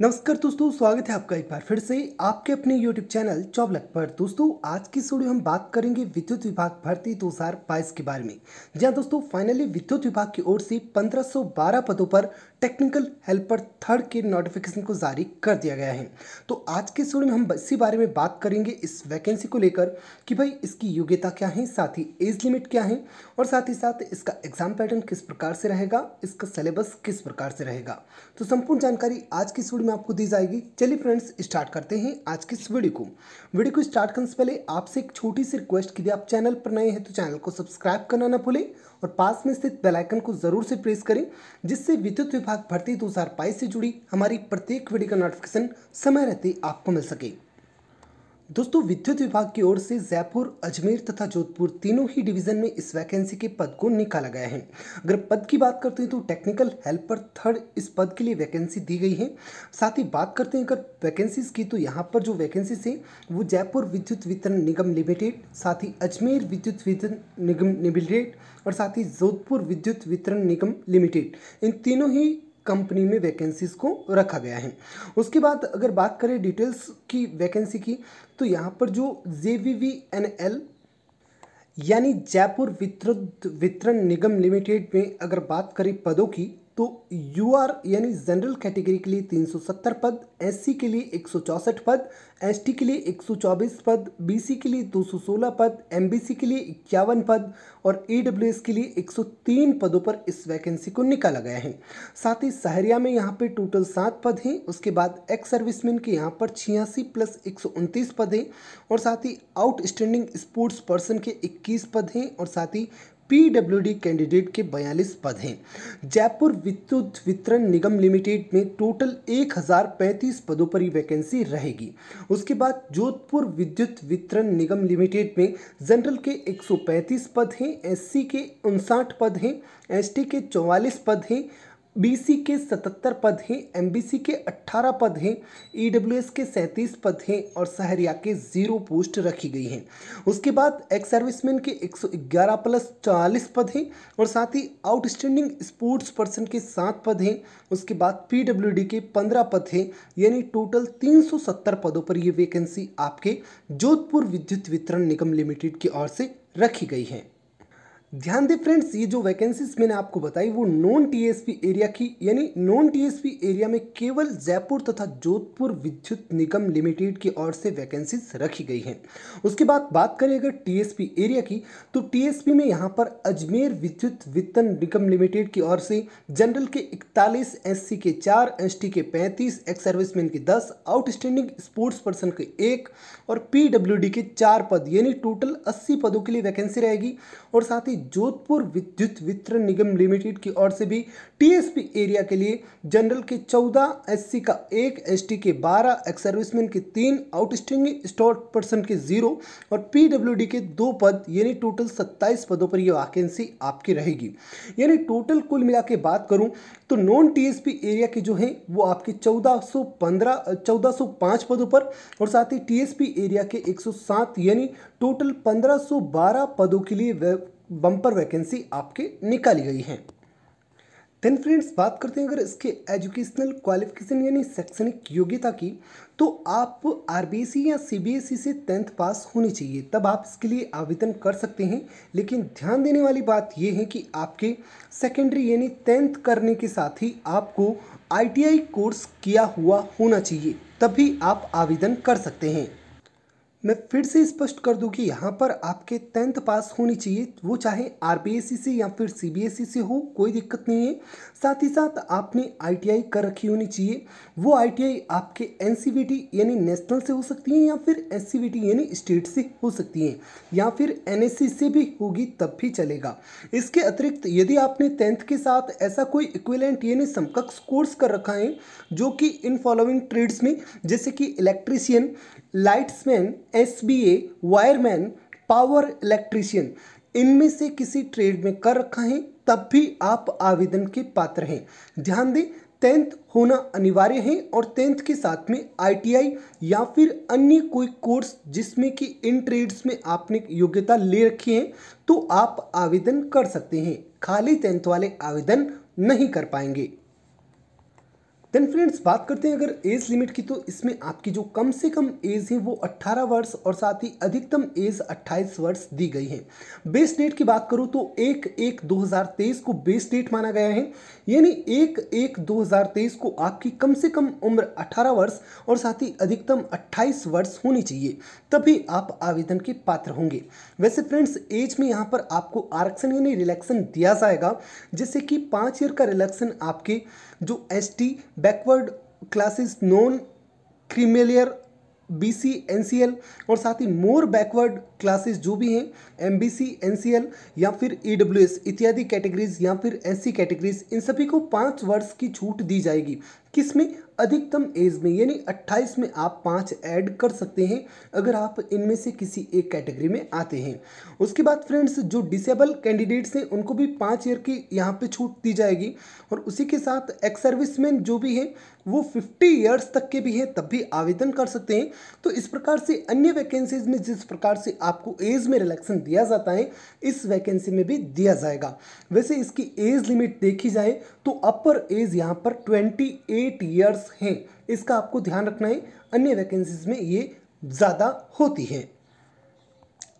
नमस्कार दोस्तों स्वागत है आपका एक बार फिर से आपके अपने YouTube चैनल चौबलक पर दोस्तों आज की स्टूडियो हम बात करेंगे विद्युत विभाग भर्ती 2022 के बारे में जहां दोस्तों फाइनली विद्युत विभाग की ओर से 1512 पदों पर टेक्निकल हेल्पर थर्ड के नोटिफिकेशन को जारी कर दिया गया है तो आज के स्टूडियो में हम इसी बारे में बात करेंगे इस वैकेंसी को लेकर कि भाई इसकी योग्यता क्या है साथ ही एज लिमिट क्या है और साथ ही साथ इसका एग्जाम पैटर्न किस प्रकार से रहेगा इसका सिलेबस किस प्रकार से रहेगा तो संपूर्ण जानकारी आज की स्टूडियो में आपको दी जाएगी चलिए फ्रेंड्स स्टार्ट करते हैं आज की इस वीडियो को वीडियो को स्टार्ट करने से पहले आपसे एक छोटी सी रिक्वेस्ट की आप चैनल पर नए हैं तो चैनल को सब्सक्राइब करना ना भूलें और पास में स्थित बेलाइकन को जरूर से प्रेस करें जिससे विद्युत विभाग भर्ती दो से जुड़ी हमारी प्रत्येक वीडियो का नोटिफिकेशन समय रहते आपको मिल सके दोस्तों विद्युत विभाग की ओर से जयपुर अजमेर तथा जोधपुर तीनों ही डिवीज़न में इस वैकेंसी के पद को निकाला गया है अगर पद की बात करते हैं तो टेक्निकल हेल्पर थर्ड इस पद के लिए वैकेंसी दी गई है साथ ही बात करते हैं अगर वैकेंसीज़ की तो यहाँ पर जो वैकेंसीज हैं वो जयपुर विद्युत वितरण निगम लिमिटेड साथ ही अजमेर विद्युत वितरण निगम लिमिटेड और साथ ही जोधपुर विद्युत वितरण निगम लिमिटेड इन तीनों ही कंपनी में वैकेंसीज़ को रखा गया है उसके बाद अगर बात करें डिटेल्स की वैकेंसी की तो यहाँ पर जो J V V N L यानी जयपुर विद्युत वितरण निगम लिमिटेड में अगर बात करें पदों की तो यू आर यानी जनरल कैटेगरी के लिए 370 पद एस के लिए एक पद एस के लिए 124 पद बी के लिए 216 पद एम के लिए इक्यावन पद और ईडब्ल्यूएस के लिए 103 पदों पर इस वैकेंसी को निकाला गया है साथ ही सहरिया में यहाँ पे टोटल सात पद हैं उसके बाद एक्स सर्विसमैन के यहाँ पर छियासी प्लस एक पद हैं और साथ ही आउटस्टैंडिंग स्पोर्ट्स पर्सन के इक्कीस पद हैं और साथ ही पीडब्ल्यूडी कैंडिडेट के 42 पद हैं जयपुर विद्युत वितरण निगम लिमिटेड में टोटल 1035 पदों पर ये वैकेंसी रहेगी उसके बाद जोधपुर विद्युत वितरण निगम लिमिटेड में जनरल के 135 पद हैं एससी के उनसाठ पद हैं एसटी के 44 पद हैं बीसी के 77 पद हैं एमबीसी के 18 पद हैं ईडब्ल्यूएस e के 37 पद हैं और सहरिया के जीरो पोस्ट रखी गई हैं उसके बाद एक्स सर्विसमैन के 111 प्लस 40 पद हैं और साथ ही आउटस्टैंडिंग स्पोर्ट्स पर्सन के सात पद हैं उसके बाद पीडब्ल्यूडी के 15 पद हैं यानी टोटल 370 पदों पर ये वैकेंसी आपके जोधपुर विद्युत वितरण निगम लिमिटेड की ओर से रखी गई हैं ध्यान दें फ्रेंड्स ये जो वैकेंसीज मैंने आपको बताई वो नॉन टीएसपी एरिया की यानी नॉन टीएसपी एरिया में केवल जयपुर तथा जोधपुर विद्युत निगम लिमिटेड की ओर से वैकेंसीज रखी गई हैं उसके बाद बात करें अगर टीएसपी एरिया की तो टीएसपी में यहाँ पर अजमेर विद्युत वितरण निगम लिमिटेड की ओर से जनरल के इकतालीस एस के चार एस के पैंतीस एक्स सर्विसमैन के दस आउटस्टैंडिंग स्पोर्ट्स पर्सन के एक और पी के चार पद यानी टोटल अस्सी पदों के लिए वैकेंसी रहेगी और साथ ही जोधपुर विद्युत वितरण निगम लिमिटेड की ओर से भी टीएसपी एरिया के लिए जनरल के 14 एससी का एक एसटी के 12 एक्स सर्विसमैन के तीन आउटस्टैंडिंग स्टॉट पर्सन के जीरो और पीडब्ल्यूडी के दो पद यानी टोटल 27 पदों पर यह वैकेंसी आपकी रहेगी यानी टोटल कुल मिला के बात करूँ तो नॉन टी एरिया के जो हैं वो आपके 1415 1405 पदों पर और साथ ही टीएसपी एरिया के 107 यानी टोटल 1512 पदों के लिए बम्पर वैकेंसी आपके निकाली गई हैं देन फ्रेंड्स बात करते हैं अगर इसके एजुकेशनल क्वालिफिकेशन यानी शैक्षणिक योग्यता की तो आप आर या सी e से टेंथ पास होनी चाहिए तब आप इसके लिए आवेदन कर सकते हैं लेकिन ध्यान देने वाली बात यह है कि आपके सेकेंडरी यानी टेंथ करने के साथ ही आपको आईटीआई कोर्स किया हुआ होना चाहिए तभी आप आवेदन कर सकते हैं मैं फिर से स्पष्ट कर दूं कि यहाँ पर आपके टेंथ पास होनी चाहिए वो चाहे आर से या फिर सी से हो कोई दिक्कत नहीं है साथ ही साथ आपने आई कर रखी होनी चाहिए वो आई आपके एन यानी नेशनल से हो सकती है या फिर एस यानी स्टेट से हो सकती है या फिर एन से भी होगी तब भी चलेगा इसके अतिरिक्त यदि आपने टेंथ के साथ ऐसा कोई इक्विलेंट यानी समकक्ष कोर्स कर रखा है जो कि इन फॉलोइंग ट्रेड्स में जैसे कि electrician linesman SBA wireman power electrician इनमें से किसी ट्रेड में कर रखा है तब भी आप आवेदन के पात्र हैं ध्यान दें टेंथ होना अनिवार्य है और टेंथ के साथ में आईटीआई या फिर अन्य कोई कोर्स जिसमें कि इन ट्रेड्स में आपने योग्यता ले रखी है तो आप आवेदन कर सकते हैं खाली टेंथ वाले आवेदन नहीं कर पाएंगे देन फ्रेंड्स बात करते हैं अगर एज लिमिट की तो इसमें आपकी जो कम से कम एज है वो 18 वर्ष और साथ ही अधिकतम एज 28 वर्ष दी गई है बेस डेट की बात करूँ तो एक एक 2023 को बेस डेट माना गया है यानी एक एक 2023 को आपकी कम से कम उम्र 18 वर्ष और साथ ही अधिकतम 28 वर्ष होनी चाहिए तभी आप आवेदन के पात्र होंगे वैसे फ्रेंड्स एज में यहाँ पर आपको आरक्षण यानी रिलैक्सन दिया जाएगा जिससे कि पाँच ईयर का रिलैक्सन आपके जो S backward classes non creamy layer B C N C L और साथ ही मोर बैकवर्ड क्लासेस जो भी हैं M B C N C L या फिर ई डब्ल्यू एस इत्यादि कैटेगरीज या फिर एस सी कैटेगरीज इन सभी को पाँच वर्ष की छूट दी जाएगी किसमें अधिकतम एज में यानी 28 में आप पाँच ऐड कर सकते हैं अगर आप इनमें से किसी एक कैटेगरी में आते हैं उसके बाद फ्रेंड्स जो डिसेबल कैंडिडेट्स हैं उनको भी पाँच ईयर की यहाँ पे छूट दी जाएगी और उसी के साथ एक्स सर्विसमैन जो भी हैं वो 50 ईयर्स तक के भी हैं तब भी आवेदन कर सकते हैं तो इस प्रकार से अन्य वैकेंसीज में जिस प्रकार से आपको एज में रिलेक्शन दिया जाता है इस वैकेंसी में भी दिया जाएगा वैसे इसकी एज लिमिट देखी जाए तो अपर एज यहाँ पर 28 ईयर्स हैं इसका आपको ध्यान रखना है अन्य वैकेंसीज में ये ज़्यादा होती हैं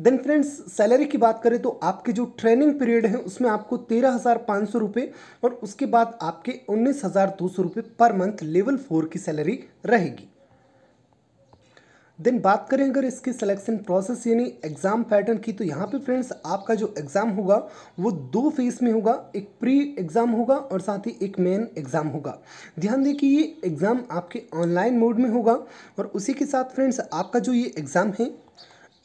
देन फ्रेंड्स सैलरी की बात करें तो आपके जो ट्रेनिंग पीरियड है उसमें आपको तेरह हज़ार पाँच सौ रुपये और उसके बाद आपके उन्नीस हज़ार दो सौ रुपये पर मंथ लेवल फोर की सैलरी रहेगी देन बात करें अगर इसकी सिलेक्शन प्रोसेस यानी एग्ज़ाम पैटर्न की तो यहाँ पे फ्रेंड्स आपका जो एग्ज़ाम होगा वो दो फेज़ में होगा एक प्री एग्ज़ाम होगा और साथ ही एक मेन एग्ज़ाम होगा ध्यान दें कि ये एग्ज़ाम आपके ऑनलाइन मोड में होगा और उसी के साथ फ्रेंड्स आपका जो ये एग्ज़ाम है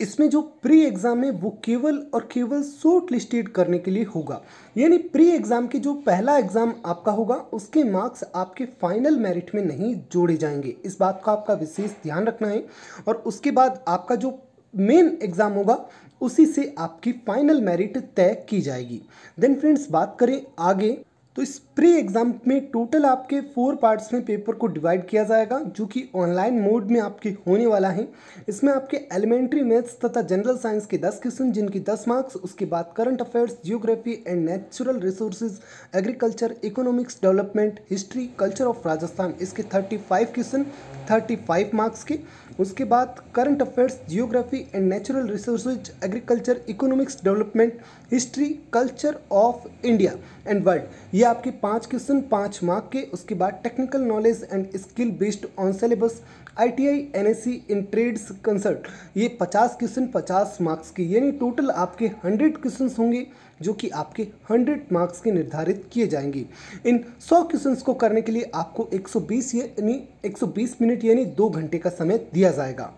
इसमें जो प्री एग्ज़ाम है वो केवल और केवल शॉर्ट लिस्टेड करने के लिए होगा यानी प्री एग्ज़ाम के जो पहला एग्ज़ाम आपका होगा उसके मार्क्स आपके फाइनल मेरिट में नहीं जोड़े जाएंगे इस बात का आपका विशेष ध्यान रखना है और उसके बाद आपका जो मेन एग्ज़ाम होगा उसी से आपकी फाइनल मेरिट तय की जाएगी देन फ्रेंड्स बात करें आगे तो इस प्री एग्ज़ाम में टोटल आपके फोर पार्ट्स में पेपर को डिवाइड किया जाएगा जो कि ऑनलाइन मोड में आपके होने वाला है इसमें आपके एलिमेंट्री मैथ्स तथा जनरल साइंस के दस क्वेश्चन जिनकी दस मार्क्स उसके बाद current affairs geography and natural resources agriculture economics development history culture of Rajasthan इसके thirty five question thirty five marks की उसके बाद current affairs geography and natural resources agriculture economics development history culture of India and world ये आपके पाँच question पाँच mark के उसके बाद technical knowledge and skill based on syllabus I T I N S C in trades consult ये पचास question पचास मार्क्स के यानी टोटल आपके हंड्रेड क्वेश्चन होंगे जो कि आपके 100 मार्क्स के निर्धारित किए जाएंगे इन सौ क्वेश्चन को करने के लिए आपको एक यानी एक मिनट यानी दो घंटे का समय दिया जाएगा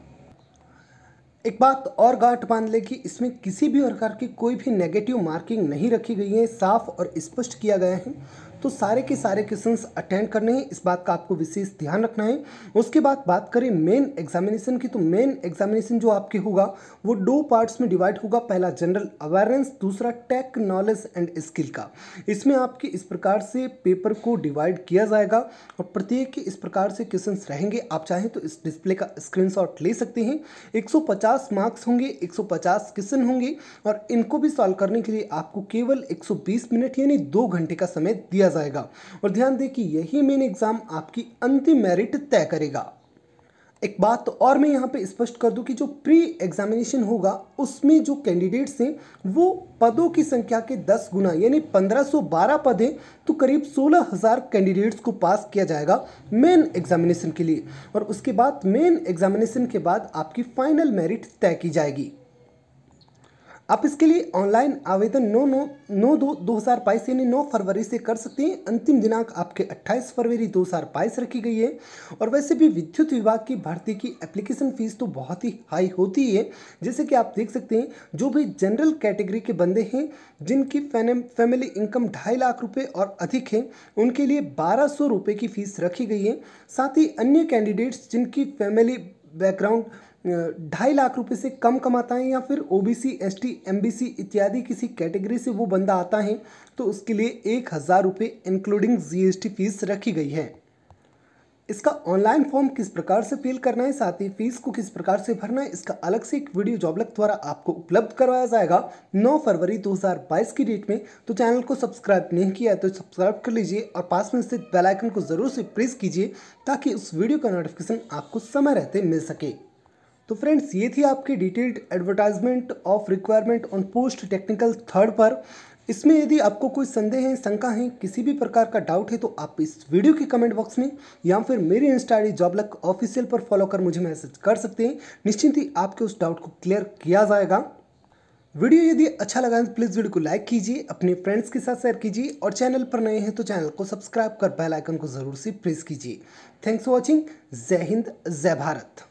एक बात और गांठ बांध ले कि इसमें किसी भी प्रकार की कोई भी नेगेटिव मार्किंग नहीं रखी गई है साफ और स्पष्ट किया गया है तो सारे के सारे क्वेश्चन अटेंड करने हैं इस बात का आपको विशेष ध्यान रखना है उसके बाद बात करें मेन एग्जामिनेशन की तो मेन एग्जामिनेशन जो आपके होगा वो दो पार्ट्स में डिवाइड होगा पहला जनरल अवेयरनेस दूसरा टेक नॉलेज एंड स्किल का इसमें आपके इस प्रकार से पेपर को डिवाइड किया जाएगा और प्रत्येक के इस प्रकार से क्वेश्चन रहेंगे आप चाहें तो इस डिस्प्ले का स्क्रीन ले सकते हैं एक मार्क्स होंगे एक क्वेश्चन होंगे और इनको भी सॉल्व करने के लिए आपको केवल एक मिनट यानी दो घंटे का समय दिया दिया जाएगा और ध्यान दें कि यही मेन एग्ज़ाम आपकी अंतिम मेरिट तय करेगा एक बात तो और मैं यहाँ पे स्पष्ट कर दूँ कि जो प्री एग्जामिनेशन होगा उसमें जो कैंडिडेट्स हैं वो पदों की संख्या के 10 गुना यानी 1512 पद हैं तो करीब 16000 कैंडिडेट्स को पास किया जाएगा मेन एग्जामिनेशन के लिए और उसके बाद मेन एग्जामिनेशन के बाद आपकी फाइनल मेरिट तय की जाएगी आप इसके लिए ऑनलाइन आवेदन नौ नौ नौ दो दो हज़ार बाईस यानी नौ फरवरी से कर सकते हैं अंतिम दिनांक आपके 28 फरवरी दो हज़ार बाईस रखी गई है और वैसे भी विद्युत विभाग की भर्ती की एप्लीकेशन फ़ीस तो बहुत ही हाई होती है जैसे कि आप देख सकते हैं जो भी जनरल कैटेगरी के बंदे हैं जिनकी फैमिली इनकम ढाई लाख रुपये और अधिक है उनके लिए बारह सौ रुपये की फ़ीस रखी गई है साथ ही अन्य कैंडिडेट्स जिनकी फैमिली बैकग्राउंड ढाई लाख रुपए से कम कमाता है या फिर O B C S T M B C इत्यादि किसी कैटेगरी से वो बंदा आता है तो उसके लिए एक हज़ार रुपये including G S T fees रखी गई है इसका ऑनलाइन फॉर्म किस प्रकार से फिल करना है साथ ही फीस को किस प्रकार से भरना है इसका अलग से एक वीडियो जॉबलक द्वारा आपको उपलब्ध करवाया जाएगा 9 फरवरी 2022 की डेट में तो चैनल को सब्सक्राइब नहीं किया है तो सब्सक्राइब कर लीजिए और पास में स्थित बेलाइकन को ज़रूर से प्रेस कीजिए ताकि उस वीडियो का नोटिफिकेशन आपको समय रहते मिल सके तो फ्रेंड्स ये थी आपकी detailed advertisement of requirement on post technical third पर इसमें यदि आपको कोई संदेह है शंका है किसी भी प्रकार का डाउट है तो आप इस वीडियो के कमेंट बॉक्स में या फिर मेरे insta job luck job luck official पर फॉलो कर मुझे मैसेज कर सकते हैं निश्चिंत ही आपके उस डाउट को क्लियर किया जाएगा वीडियो यदि अच्छा लगा तो प्लीज़ वीडियो को लाइक कीजिए अपने फ्रेंड्स के साथ शेयर कीजिए और चैनल पर नए हैं तो चैनल को सब्सक्राइब कर बेल आइकन को ज़रूर से प्रेस कीजिए थैंक्स फॉर वॉचिंग जय हिंद जय भारत